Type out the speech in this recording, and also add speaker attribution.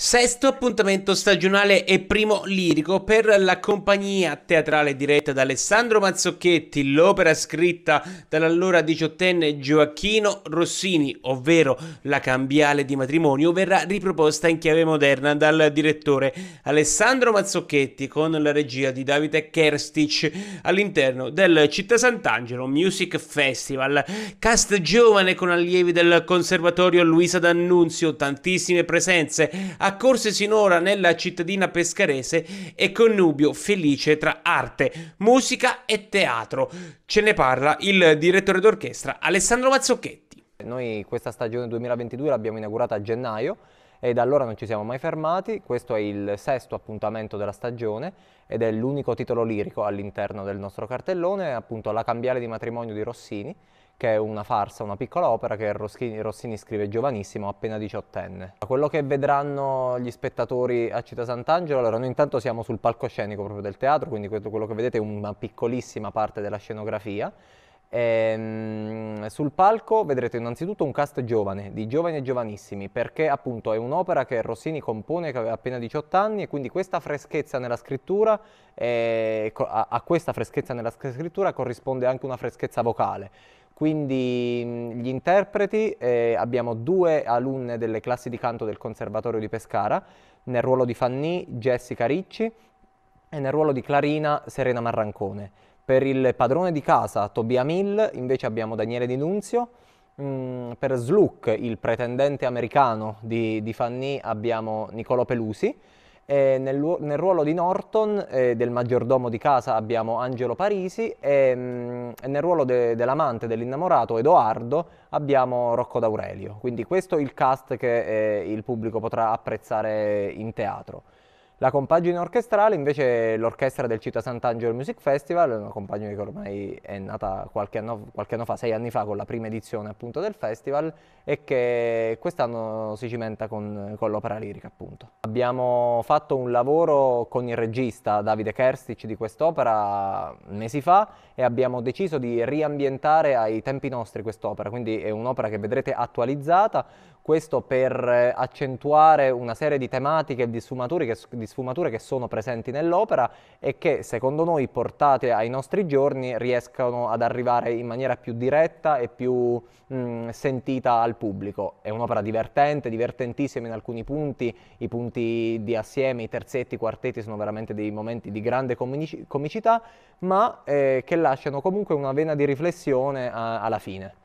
Speaker 1: Sesto appuntamento stagionale e primo lirico per la compagnia teatrale diretta da Alessandro Mazzocchetti, l'opera scritta dall'allora diciottenne Gioacchino Rossini, ovvero La cambiale di matrimonio, verrà riproposta in chiave moderna dal direttore Alessandro Mazzocchetti con la regia di Davide Kerstich all'interno del Città Sant'Angelo Music Festival. Cast giovane con allievi del Conservatorio Luisa D'Annunzio, tantissime presenze accorse sinora nella cittadina pescarese e connubio felice tra arte, musica e teatro. Ce ne parla il direttore d'orchestra Alessandro
Speaker 2: Mazzocchetti. Noi questa stagione 2022 l'abbiamo inaugurata a gennaio e da allora non ci siamo mai fermati, questo è il sesto appuntamento della stagione ed è l'unico titolo lirico all'interno del nostro cartellone, appunto La cambiale di matrimonio di Rossini, che è una farsa, una piccola opera che Rossini, Rossini scrive giovanissimo, appena diciottenne. Quello che vedranno gli spettatori a Città Sant'Angelo, allora noi intanto siamo sul palcoscenico proprio del teatro, quindi quello che vedete è una piccolissima parte della scenografia, Ehm, sul palco vedrete innanzitutto un cast giovane, di giovani e giovanissimi, perché appunto è un'opera che Rossini compone che aveva appena 18 anni e quindi questa freschezza nella scrittura, eh, a, a questa freschezza nella scrittura corrisponde anche una freschezza vocale. Quindi mm, gli interpreti, eh, abbiamo due alunne delle classi di canto del Conservatorio di Pescara, nel ruolo di Fanny Jessica Ricci e nel ruolo di Clarina Serena Marrancone. Per il padrone di casa Tobia Mill invece abbiamo Daniele Di Nunzio. Mm, per Sluk, il pretendente americano di, di Fanny, abbiamo Nicolo Pelusi. Nel, nel, ruolo di Norton, eh, del maggiordomo di casa, abbiamo Angelo Parisi e, mm, nel ruolo de, dell'amante, dell'innamorato Edoardo, abbiamo Rocco D'Aurelio. Quindi questo è il cast che eh, il pubblico potrà apprezzare in teatro. La compagine orchestrale invece è l'orchestra del Città Sant'Angelo Music Festival, una compagine che ormai è nata qualche anno, qualche anno, fa, sei anni fa, con la prima edizione appunto del festival e che quest'anno si cimenta con, con l'opera lirica appunto. Abbiamo fatto un lavoro con il regista Davide Kerstic di quest'opera mesi fa e abbiamo deciso di riambientare ai tempi nostri quest'opera, quindi è un'opera che vedrete attualizzata, questo per eh, accentuare una serie di tematiche e di sfumature che, di sfumature che sono presenti nell'opera e che secondo noi portate ai nostri giorni riescono ad arrivare in maniera più diretta e più mh, sentita al pubblico. È un'opera divertente, divertentissima in alcuni punti, i punti di assieme, i terzetti, i quartetti sono veramente dei momenti di grande comici comicità, ma eh, che lasciano comunque una vena di riflessione a, eh, alla fine.